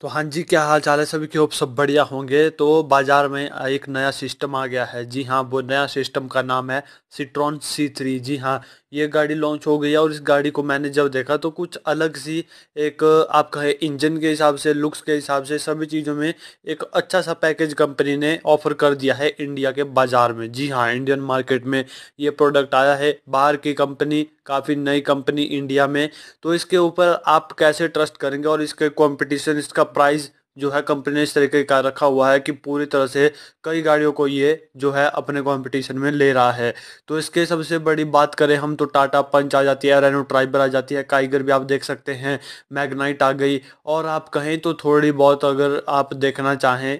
तो हाँ जी क्या हाल चाल है सभी की होप सब बढ़िया होंगे तो बाज़ार में एक नया सिस्टम आ गया है जी हाँ वो नया सिस्टम का नाम है सिट्रॉन सी थ्री जी हाँ ये गाड़ी लॉन्च हो गई है और इस गाड़ी को मैंने जब देखा तो कुछ अलग सी एक आप कहे इंजन के हिसाब से लुक्स के हिसाब से सभी चीज़ों में एक अच्छा सा पैकेज कंपनी ने ऑफर कर दिया है इंडिया के बाज़ार में जी हाँ इंडियन मार्केट में ये प्रोडक्ट आया है बाहर की कंपनी काफ़ी नई कंपनी इंडिया में तो इसके ऊपर आप कैसे ट्रस्ट करेंगे और इसके कॉम्पिटिशन इसका प्राइस जो है कंपनी ने इस तरीके का रखा हुआ है कि पूरी तरह से कई गाड़ियों को ये जो है अपने कंपटीशन में ले रहा है तो इसके सबसे बड़ी बात करें हम तो टाटा पंच आ जाती है रेनो ट्राइबर आ जाती है काइगर भी आप देख सकते हैं मैगनाइट आ गई और आप कहें तो थोड़ी बहुत अगर आप देखना चाहें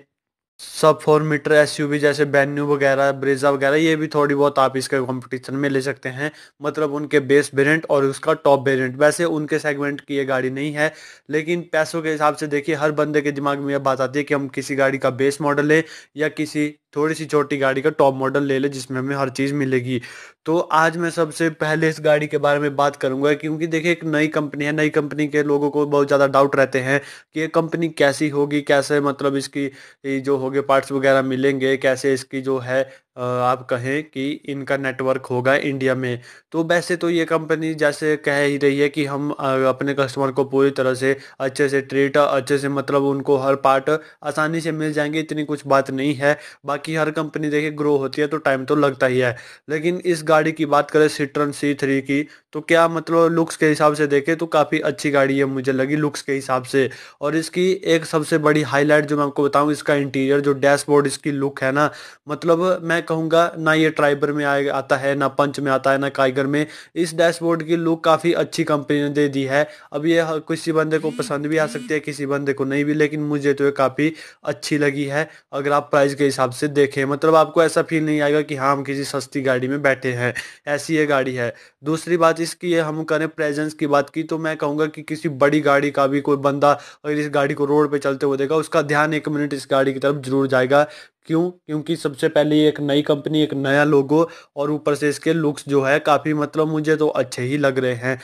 सब फोर मीटर एस जैसे बेन्यू वगैरह ब्रेजा वगैरह ये भी थोड़ी बहुत आप इसके कंपटीशन में ले सकते हैं मतलब उनके बेस वेरिएंट और उसका टॉप वेरिएंट वैसे उनके सेगमेंट की ये गाड़ी नहीं है लेकिन पैसों के हिसाब से देखिए हर बंदे के दिमाग में यह बात आती है कि हम किसी गाड़ी का बेस मॉडल लें या किसी थोड़ी सी छोटी गाड़ी का टॉप मॉडल ले ले जिसमें हमें हर चीज़ मिलेगी तो आज मैं सबसे पहले इस गाड़ी के बारे में बात करूंगा क्योंकि देखिए एक नई कंपनी है नई कंपनी के लोगों को बहुत ज़्यादा डाउट रहते हैं कि ये कंपनी कैसी होगी कैसे मतलब इसकी जो होगी पार्ट्स वगैरह मिलेंगे कैसे इसकी जो है आप कहें कि इनका नेटवर्क होगा इंडिया में तो वैसे तो ये कंपनी जैसे कह ही रही है कि हम अपने कस्टमर को पूरी तरह से अच्छे से ट्रीट अच्छे से मतलब उनको हर पार्ट आसानी से मिल जाएंगे इतनी कुछ बात नहीं है बाकी हर कंपनी देखिए ग्रो होती है तो टाइम तो लगता ही है लेकिन इस गाड़ी की बात करें सिट्रन सी थ्री की तो क्या मतलब लुक्स के हिसाब से देखें तो काफ़ी अच्छी गाड़ी है मुझे लगी लुक्स के हिसाब से और इसकी एक सबसे बड़ी हाईलाइट जो मैं आपको बताऊँ इसका इंटीरियर जो डैशबोर्ड इसकी लुक है ना मतलब मैं मैं कहूँगा ना ये ट्राइबर में आए आता है ना पंच में आता है ना काइगर में इस डैशबोर्ड की लुक काफ़ी अच्छी कंपनी ने दे दी है अब ये किसी बंदे को पसंद भी आ सकती है किसी बंदे को नहीं भी लेकिन मुझे तो ये काफ़ी अच्छी लगी है अगर आप प्राइस के हिसाब से देखें मतलब आपको ऐसा फील नहीं आएगा कि हाँ हम किसी सस्ती गाड़ी में बैठे हैं ऐसी ये गाड़ी है दूसरी बात इसकी हम करें प्रेजेंस की बात की तो मैं कहूँगा कि किसी बड़ी गाड़ी का भी कोई बंदा अगर इस गाड़ी को रोड पर चलते हुए देगा उसका ध्यान एक मिनट इस गाड़ी की तरफ जरूर जाएगा क्यों क्योंकि सबसे पहले ये एक नई कंपनी एक नया लोगो और ऊपर से इसके लुक्स जो है काफ़ी मतलब मुझे तो अच्छे ही लग रहे हैं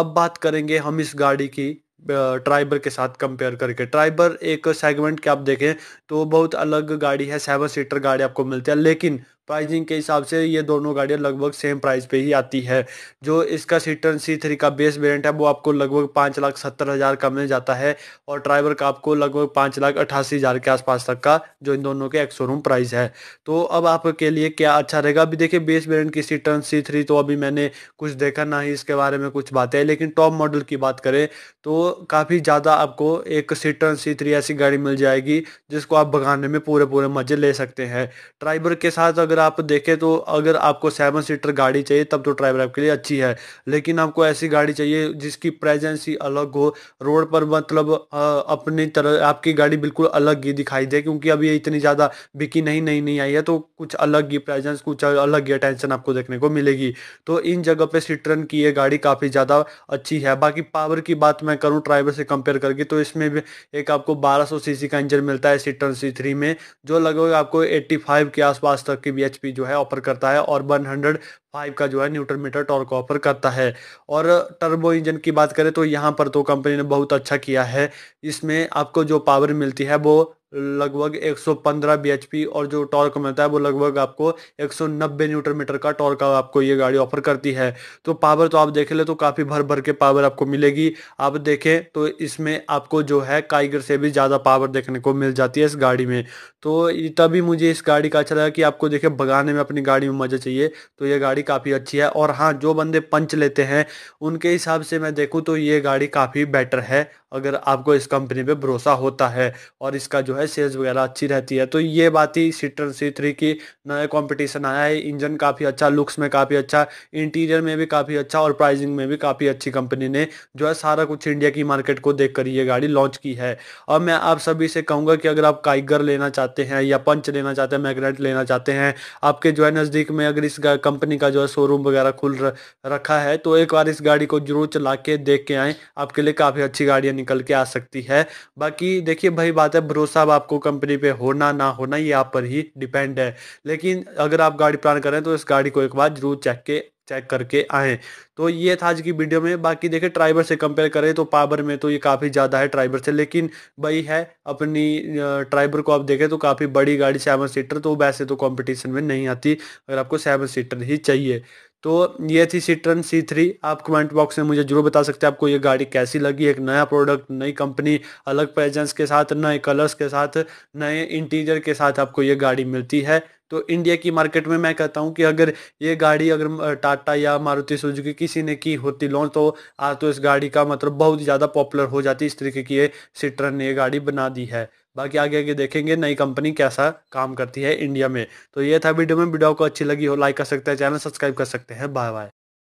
अब बात करेंगे हम इस गाड़ी की ट्राइबर के साथ कंपेयर करके ट्राइबर एक सेगमेंट के आप देखें तो बहुत अलग गाड़ी है सेवन सीटर गाड़ी आपको मिलती है लेकिन प्राइजिंग के हिसाब से ये दोनों गाड़ियाँ लगभग सेम प्राइस पे ही आती है जो इसका सीटन सी थ्री का बेस वेरियंट है वो आपको लगभग पाँच लाख सत्तर हज़ार का मिल जाता है और ड्राइवर का आपको लगभग पाँच लाख अट्ठासी हज़ार के आसपास तक का जो इन दोनों के एक शोरूम प्राइस है तो अब आपके लिए क्या अच्छा रहेगा अभी देखिए बेस वेरियंट की सीटन सी थ्री तो अभी मैंने कुछ देखा ना ही इसके बारे में कुछ बातें लेकिन टॉप मॉडल की बात करें तो काफ़ी ज़्यादा आपको एक सीटन सी थ्री ऐसी गाड़ी मिल जाएगी जिसको आप भगाने में पूरे पूरे मज़े ले सकते हैं ड्राइवर के साथ अगर आप देखें तो अगर आपको सेवन सीटर गाड़ी चाहिए तब तो ट्राइवर आपके लिए अच्छी है लेकिन आपको ऐसी गाड़ी चाहिए जिसकी प्रेजेंस ही अलग हो रोड पर मतलब अपनी तरह आपकी गाड़ी बिल्कुल अलग ही दिखाई दे क्योंकि अभी ये इतनी ज़्यादा बिकी नहीं नहीं नहीं आई है तो कुछ अलग ही प्रेजेंस कुछ अलग ही अटेंशन आपको देखने को मिलेगी तो इन जगह पर सीटरन की ये गाड़ी काफ़ी ज़्यादा अच्छी है बाकी पावर की बात मैं करूँ ट्राइवर से कंपेयर करके तो इसमें भी एक आपको बारह सीसी का इंजन मिलता है सीटरन सी में जो लगभग आपको एट्टी के आसपास तक की bhp जो है ऑफर करता है और 105 का जो है न्यूटन मीटर टॉर्क ऑफर करता है और टर्बो इंजन की बात करें तो यहाँ पर तो कंपनी ने बहुत अच्छा किया है इसमें आपको जो पावर मिलती है वो लगभग 115 bhp और जो टॉर्क मिलता है वो लगभग आपको 190 न्यूटन मीटर का टॉर्क आपको ये गाड़ी ऑफर करती है तो पावर तो आप देख ले तो काफ़ी भर भर के पावर आपको मिलेगी आप देखें तो इसमें आपको जो है काइगर से भी ज़्यादा पावर देखने को मिल जाती है इस गाड़ी में तो तभी मुझे इस गाड़ी का अच्छा लगा कि आपको देखे भगाने में अपनी गाड़ी में मज़ा चाहिए तो ये गाड़ी काफ़ी अच्छी है और हाँ जो बंदे पंच लेते हैं उनके हिसाब से मैं देखूँ तो ये गाड़ी काफ़ी बेटर है अगर आपको इस कंपनी पर भरोसा होता है और इसका जो है है सेल्स वगैरह अच्छी रहती है तो ये बात ही सीटर सी थ्री की नया कंपटीशन आया है इंजन काफ़ी अच्छा लुक्स में काफ़ी अच्छा इंटीरियर में भी काफ़ी अच्छा और प्राइसिंग में भी काफ़ी अच्छी कंपनी ने जो है सारा कुछ इंडिया की मार्केट को देख कर ये गाड़ी लॉन्च की है और मैं आप सभी से कहूँगा कि अगर आप काइगर लेना चाहते हैं या पंच लेना चाहते हैं मैगनेट लेना चाहते हैं आपके जो है नज़दीक में अगर इस कंपनी का जो है शोरूम वगैरह खुल रखा है तो एक बार इस गाड़ी को जरूर चला के देख के आएँ आपके लिए काफ़ी अच्छी गाड़ियाँ निकल के आ सकती है बाकी देखिए भाई बात है भरोसा मतलब आपको कंपनी पे होना ना होना ये आप पर ही डिपेंड है लेकिन अगर आप गाड़ी प्लान करें तो इस गाड़ी को एक बार जरूर चेक के चेक करके आए तो ये था आज की वीडियो में बाकी देखें ट्राइवर से कंपेयर करें तो पावर में तो ये काफ़ी ज़्यादा है ट्राइवर से लेकिन वही है अपनी ट्राइवर को आप देखें तो काफ़ी बड़ी गाड़ी सेवन सीटर तो वैसे तो कंपटीशन में नहीं आती अगर आपको सेवन सीटर ही चाहिए तो ये थी सीट्रन सी थ्री आप कमेंट बॉक्स में मुझे जरूर बता सकते हैं आपको ये गाड़ी कैसी लगी एक नया प्रोडक्ट नई कंपनी अलग प्रेजेंस के साथ नए कलर्स के साथ नए इंटीरियर के साथ आपको ये गाड़ी मिलती है तो इंडिया की मार्केट में मैं कहता हूँ कि अगर ये गाड़ी अगर टाटा या मारुति सुजुकी किसी ने की होती लॉन्च तो आज तो इस गाड़ी का मतलब बहुत ज़्यादा पॉपुलर हो जाती इस तरीके की ये सिट्रन ने ये गाड़ी बना दी है बाकी आगे आगे देखेंगे नई कंपनी कैसा काम करती है इंडिया में तो ये था वीडियो में वीडियो को अच्छी लगी हो लाइक कर सकते हैं चैनल सब्सक्राइब कर सकते हैं बाय बाय